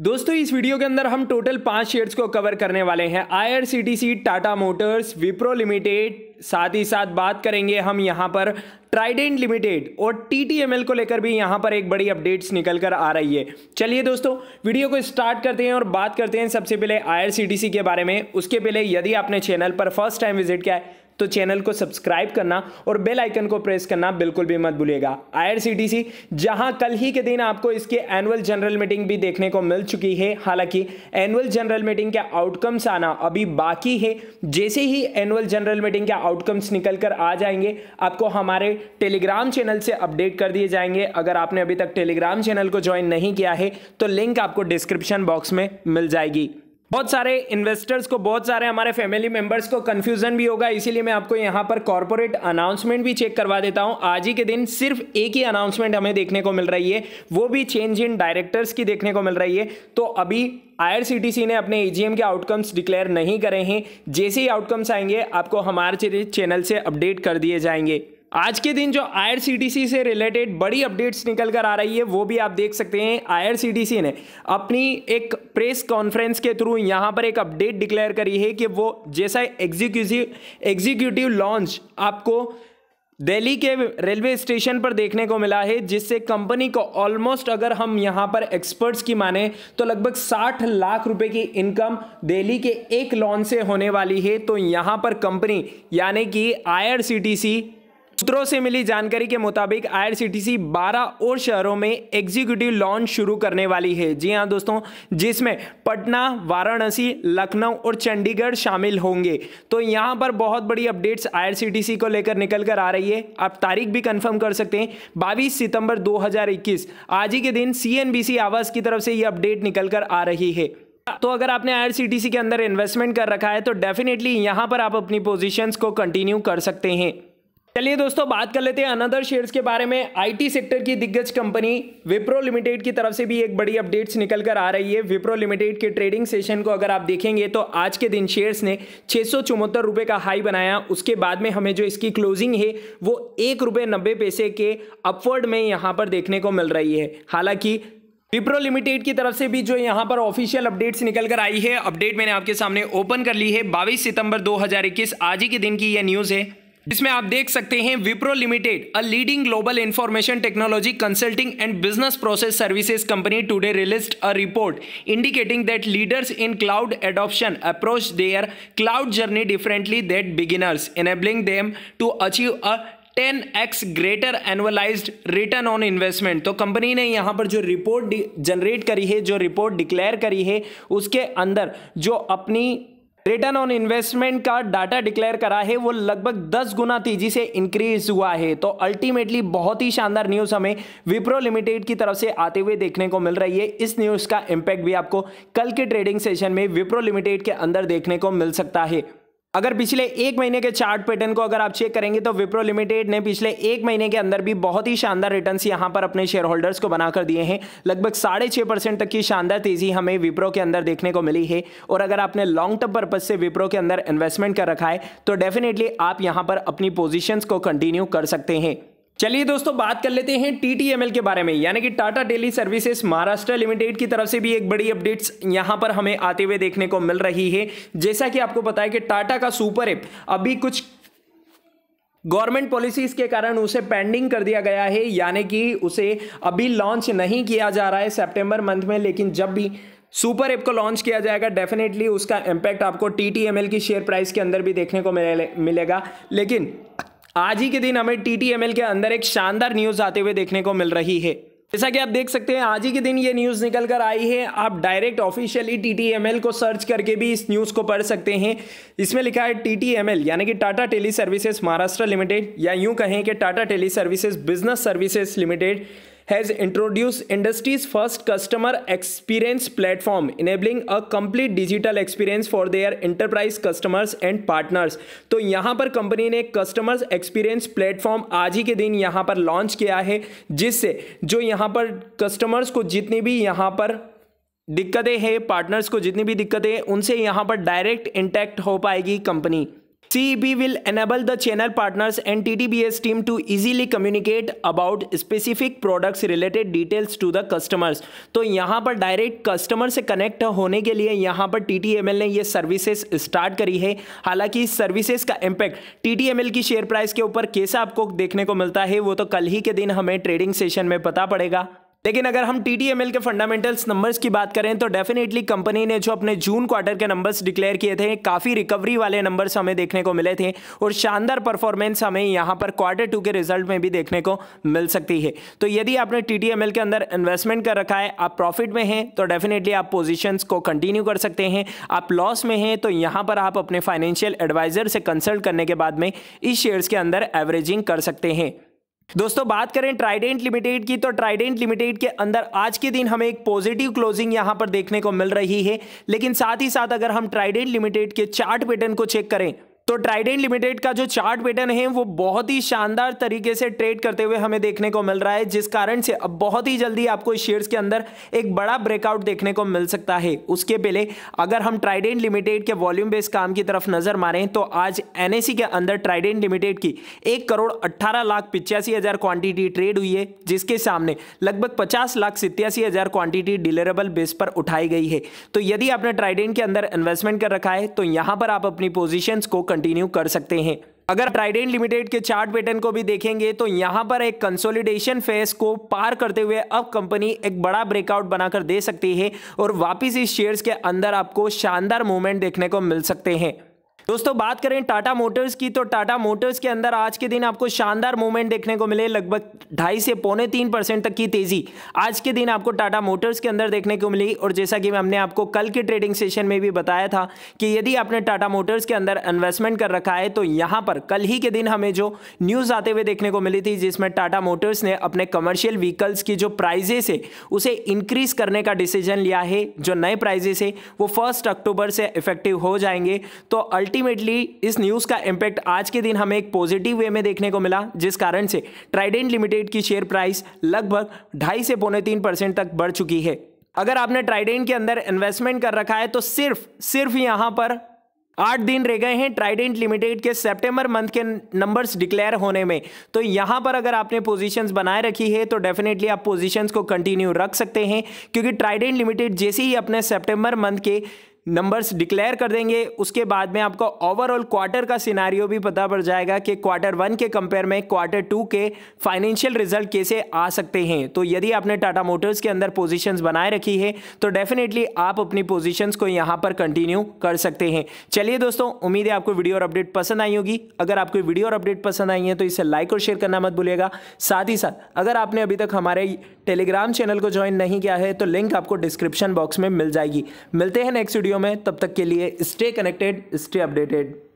दोस्तों इस वीडियो के अंदर हम टोटल पांच शेयर्स को कवर करने वाले हैं IRCTC, Tata motors Wipro limited साथ ही साथ बात करेंगे हम यहाँ पर ट्राइडेंट लिमिटेड और टीटीएमएल को लेकर भी यहाँ पर एक बड़ी अपडेट्स निकल कर आ रही है चलिए दोस्तों वीडियो को स्टार्ट करते हैं और बात करते हैं सबसे पहले आई के बारे में उसके पहले यदि आपने चैनल पर फर्स्ट टाइम विजिट किया है तो चैनल को सब्सक्राइब करना और बेल आइकन को प्रेस करना बिल्कुल भी मत भूलिएगा आईआरसीटीसी जहां कल ही के दिन आपको इसके एनुअल जनरल मीटिंग भी देखने को मिल चुकी है हालांकि एनुअल जनरल मीटिंग के आउटकम्स आना अभी बाकी है जैसे ही एनुअल जनरल मीटिंग के आउटकम्स निकल कर आ जाएंगे आपको हमारे टेलीग्राम चैनल से अपडेट कर दिए जाएंगे अगर आपने अभी तक टेलीग्राम चैनल को ज्वाइन नहीं किया है तो लिंक आपको डिस्क्रिप्शन बॉक्स में मिल जाएगी बहुत सारे इन्वेस्टर्स को बहुत सारे हमारे फैमिली मेंबर्स को कंफ्यूजन भी होगा इसीलिए मैं आपको यहाँ पर कॉरपोरेट अनाउंसमेंट भी चेक करवा देता हूँ आज ही के दिन सिर्फ एक ही अनाउंसमेंट हमें देखने को मिल रही है वो भी चेंज इन डायरेक्टर्स की देखने को मिल रही है तो अभी आई ने अपने एजीएम के आउटकम्स डिक्लेयर नहीं करे हैं जैसे ही आउटकम्स आएंगे आपको हमारे चैनल से अपडेट कर दिए जाएंगे आज के दिन जो आई से रिलेटेड बड़ी अपडेट्स निकल कर आ रही है वो भी आप देख सकते हैं आई ने अपनी एक प्रेस कॉन्फ्रेंस के थ्रू यहाँ पर एक अपडेट डिक्लेयर करी है कि वो जैसा एग्जीक्यूटिव एग्जीक्यूटिव लॉन्च आपको दिल्ली के रेलवे स्टेशन पर देखने को मिला है जिससे कंपनी को ऑलमोस्ट अगर हम यहाँ पर एक्सपर्ट्स की माने तो लगभग 60 लाख रुपए की इनकम दिल्ली के एक लॉन्च से होने वाली है तो यहाँ पर कंपनी यानी कि आई सूत्रों से मिली जानकारी के मुताबिक आईआरसीटीसी 12 और शहरों में एग्जीक्यूटिव लॉन्च शुरू करने वाली है जी हाँ दोस्तों जिसमें पटना वाराणसी लखनऊ और चंडीगढ़ शामिल होंगे तो यहाँ पर बहुत बड़ी अपडेट्स आईआरसीटीसी को लेकर निकल कर आ रही है आप तारीख भी कंफर्म कर सकते हैं बाईस सितंबर दो आज ही के दिन सी आवास की तरफ से ये अपडेट निकल कर आ रही है तो अगर आपने आईआरसीटीसी के अंदर इन्वेस्टमेंट कर रखा है तो डेफिनेटली यहाँ पर आप अपनी पोजीशंस को कंटिन्यू कर सकते हैं चलिए दोस्तों बात कर लेते हैं अनदर शेयर्स के बारे में आईटी सेक्टर की दिग्गज कंपनी विप्रो लिमिटेड की तरफ से भी एक बड़ी अपडेट्स निकल कर आ रही है विप्रो लिमिटेड के ट्रेडिंग सेशन को अगर आप देखेंगे तो आज के दिन शेयर्स ने छः सौ का हाई बनाया उसके बाद में हमें जो इसकी क्लोजिंग है वो एक रुपये नब्बे पैसे के अपवर्ड में यहाँ पर देखने को मिल रही है हालांकि विप्रो लिमिटेड की तरफ से भी जो यहाँ पर ऑफिशियल अपडेट्स निकल कर आई है अपडेट मैंने आपके सामने ओपन कर ली है बाईस सितंबर दो आज ही के दिन की यह न्यूज़ है जिसमें आप देख सकते हैं Wipro limited a leading global information technology consulting and business process services company today released a report indicating that leaders in cloud adoption approach their cloud journey differently that beginners enabling them to achieve a 10x greater annualised return on investment तो company ने यहाँ पर जो report generate करी है जो report declare करी है उसके अंदर जो अपनी रिटर्न ऑन इन्वेस्टमेंट का डाटा डिक्लेयर करा है वो लगभग 10 गुना तेजी से इंक्रीज हुआ है तो अल्टीमेटली बहुत ही शानदार न्यूज हमें विप्रो लिमिटेड की तरफ से आते हुए देखने को मिल रही है इस न्यूज का इंपैक्ट भी आपको कल के ट्रेडिंग सेशन में विप्रो लिमिटेड के अंदर देखने को मिल सकता है अगर पिछले एक महीने के चार्ट पैटर्न को अगर आप चेक करेंगे तो विप्रो लिमिटेड ने पिछले एक महीने के अंदर भी बहुत ही शानदार रिटर्न्स यहां पर अपने शेयर होल्डर्स को बनाकर दिए हैं लगभग साढ़े छः परसेंट तक की शानदार तेजी हमें विप्रो के अंदर देखने को मिली है और अगर आपने लॉन्ग टर्म पर्पज से विप्रो के अंदर इन्वेस्टमेंट कर रखा है तो डेफिनेटली आप यहाँ पर अपनी पोजिशन को कंटिन्यू कर सकते हैं चलिए दोस्तों बात कर लेते हैं टी के बारे में यानी कि Tata tele services Maharashtra limited की तरफ से भी एक बड़ी अपडेट्स यहां पर हमें आते हुए देखने को मिल रही है जैसा कि आपको पता है कि टाटा का सुपर एप अभी कुछ गवर्नमेंट पॉलिसीज के कारण उसे पेंडिंग कर दिया गया है यानी कि उसे अभी लॉन्च नहीं किया जा रहा है सेप्टेम्बर मंथ में लेकिन जब भी सुपर ऐप को लॉन्च किया जाएगा डेफिनेटली उसका इम्पैक्ट आपको टी की शेयर प्राइस के अंदर भी देखने को मिले, मिलेगा लेकिन आज ही के दिन हमें टीटीएमएल के अंदर एक शानदार न्यूज आते हुए देखने को मिल रही है जैसा कि आप देख सकते हैं आज ही के दिन ये न्यूज़ निकल कर आई है आप डायरेक्ट ऑफिशियली टी को सर्च करके भी इस न्यूज़ को पढ़ सकते हैं इसमें लिखा है टी यानी कि Tata tele services Maharashtra limited या यूं कहें कि Tata tele services business services limited has introduce industries first customer experience platform enabling a complete digital experience for their enterprise customers and partners तो यहां पर कंपनी ने कस्टमर्स एक्सपीरियंस प्लेटफॉर्म आज ही के दिन यहां पर लॉन्च किया है जिससे जो यहां पर कस्टमर्स को जितनी भी यहां पर दिक्कतें हैं पार्टनर्स को जितनी भी दिक्कतें हैं उनसे यहां पर डायरेक्ट इंटैक्ट हो पाएगी company CEP will enable the channel partners and TTBS team to easily communicate about specific products related details to the customers. तो यहाँ पर डायरेक्ट कस्टमर से कनेक्ट होने के लिए यहाँ पर टी ने ये सर्विसेज स्टार्ट करी है हालांकि इस सर्विसेज का इम्पैक्ट टी की शेयर प्राइस के ऊपर कैसा आपको देखने को मिलता है वो तो कल ही के दिन हमें ट्रेडिंग सेशन में पता पड़ेगा लेकिन अगर हम टी के फंडामेंटल्स नंबर्स की बात करें तो डेफिनेटली कंपनी ने जो अपने जून क्वार्टर के नंबर्स डिक्लेयर किए थे काफ़ी रिकवरी वाले नंबर्स हमें देखने को मिले थे और शानदार परफॉर्मेंस हमें यहाँ पर क्वार्टर टू के रिजल्ट में भी देखने को मिल सकती है तो यदि आपने टी के अंदर इन्वेस्टमेंट कर रखा है आप प्रॉफिट में हैं तो डेफिनेटली आप पोजिशन को कंटिन्यू कर सकते हैं आप लॉस में हैं तो यहाँ पर आप अपने फाइनेंशियल एडवाइजर से कंसल्ट करने के बाद में इस शेयर्स के अंदर एवरेजिंग कर सकते हैं दोस्तों बात करें ट्राइडेंट लिमिटेड की तो ट्राइडेंट लिमिटेड के अंदर आज के दिन हमें एक पॉजिटिव क्लोजिंग यहां पर देखने को मिल रही है लेकिन साथ ही साथ अगर हम ट्राइडेंट लिमिटेड के चार्ट पैटर्न को चेक करें तो ट्राइडेंट लिमिटेड का जो चार्ट पैटर्न है वो बहुत ही शानदार तरीके से ट्रेड करते हुए हमें देखने को मिल रहा है जिस कारण से अब बहुत ही जल्दी आपको शेयर्स के अंदर एक बड़ा ब्रेकआउट देखने को मिल सकता है उसके पहले अगर हम ट्राइडेंट लिमिटेड के वॉल्यूम बेस्ड काम की तरफ नजर मारें तो आज एन के अंदर ट्राइडेंट लिमिटेड की एक करोड़ अट्ठारह लाख पिचासी हजार क्वांटिटी ट्रेड हुई है जिसके सामने लगभग पचास लाख सितयासी हजार क्वांटिटी डिलेरेबल बेस पर उठाई गई है तो यदि आपने ट्राइडेंट के अंदर इन्वेस्टमेंट कर रखा है तो यहां पर आप अपनी पोजिशन को कंटिन्यू कर सकते हैं अगर ट्राइडेंट लिमिटेड के चार्ट पैटर्न को भी देखेंगे तो यहाँ पर एक कंसोलिडेशन फेस को पार करते हुए अब कंपनी एक बड़ा ब्रेकआउट बनाकर दे सकती है और वापस इस शेयर्स के अंदर आपको शानदार मूवमेंट देखने को मिल सकते हैं दोस्तों बात करें टाटा मोटर्स की तो टाटा मोटर्स के अंदर आज के दिन आपको शानदार मूवमेंट देखने को मिले लगभग ढाई से पौने तीन परसेंट तक की तेजी आज के दिन आपको टाटा मोटर्स के अंदर देखने को मिली और जैसा कि हमने आपको कल के ट्रेडिंग सेशन में भी बताया था कि यदि आपने टाटा मोटर्स के अंदर इन्वेस्टमेंट कर रखा है तो यहाँ पर कल ही के दिन हमें जो न्यूज़ आते हुए देखने को मिली थी जिसमें टाटा मोटर्स ने अपने कमर्शियल व्हीकल्स की जो प्राइजेस है उसे इंक्रीज करने का डिसीजन लिया है जो नए प्राइजेस है वो फर्स्ट अक्टूबर से इफेक्टिव हो जाएंगे तो अल्टी अल्टीमेटली इस न्यूज का इंपैक्ट आज के दिन हमें एक पॉजिटिव वे में देखने को मिला जिस कारण से ट्राइडेंट लिमिटेड की शेयर प्राइस लगभग ढाई से पौने तीन परसेंट तक बढ़ चुकी है अगर आपने ट्राइडेंट के अंदर इन्वेस्टमेंट कर रखा है तो सिर्फ सिर्फ यहां पर आठ दिन रह गए हैं ट्राइडेंट लिमिटेड के सितंबर मंथ के नंबर्स डिक्लेयर होने में तो यहाँ पर अगर आपने पोजीशंस बनाए रखी है तो डेफिनेटली आप पोजीशंस को कंटिन्यू रख सकते हैं क्योंकि ट्राइडेंट लिमिटेड जैसे ही अपने सितंबर मंथ के नंबर्स डिक्लेयर कर देंगे उसके बाद में आपको ओवरऑल क्वार्टर का सिनारियो भी पता पड़ जाएगा कि क्वार्टर वन के कंपेयर में क्वार्टर टू के फाइनेंशियल रिजल्ट कैसे आ सकते हैं तो यदि आपने टाटा मोटर्स के अंदर पोजीशंस बनाए रखी है तो डेफिनेटली आप अपनी पोजीशंस को यहाँ पर कंटिन्यू कर सकते हैं चलिए दोस्तों उम्मीद है आपको वीडियो और अपडेट पसंद आई होगी अगर आपको वीडियो और अपडेट पसंद आई है तो इसे लाइक और शेयर करना मत भूलिएगा साथ ही साथ अगर आपने अभी तक हमारे टेलीग्राम चैनल को ज्वाइन नहीं किया है तो लिंक आपको डिस्क्रिप्शन बॉक्स में मिल जाएगी मिलते हैं नेक्स्ट वीडियो वीडियो में तब तक के लिए स्टे कनेक्टेड स्टे अपडेटेड